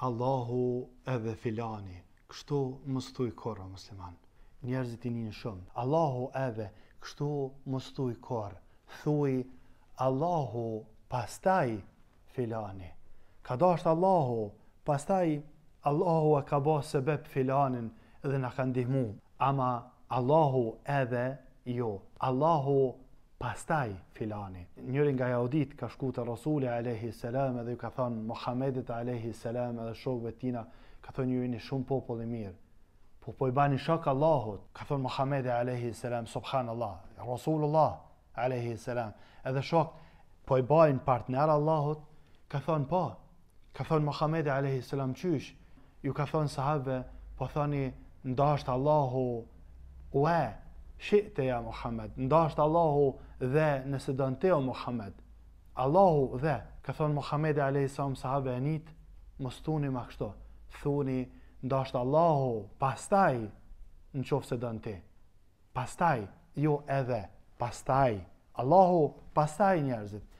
Allahu edhe filani. Kështu mos thuj korr musliman. Njerëzit i ninë shumë. Allahu edhe kështu mos thuj korr. Thuj Allahu pastaj filani. Ka dasht Allahu, pastaj Allahu e ka bo sebeb filanin dhe në ka ndihmu. Ama Allahu edhe jo. Allahu pastaj filani. Njëri nga jahudit ka shku të Rasuli a.s. salam dhe ju ka thonë Muhamedit alayhi salam dhe shokëve tina, ka thonë ju jeni shumë popull i mirë. Po po i bani shok Allahut. Ka thonë Muhamedi alayhi salam subhanallah, Allah alayhi salam. Edhe shok po i bajnë partner Allahut. Ka thonë po. Ka thonë Muhamedi alayhi salam çysh. Ju ka thonë sahabe, po thani ndasht Allahu u e shiqte ja Muhammed, ndashtë Allahu dhe nëse do në o Muhammed, Allahu dhe, ka thonë Muhammed e Alehi sahabe e nitë, mos tuni ma kështo, thuni, ndashtë Allahu, pastaj, në qofë se do në te, pastaj, jo edhe, pastaj, Allahu, pastaj njerëzit,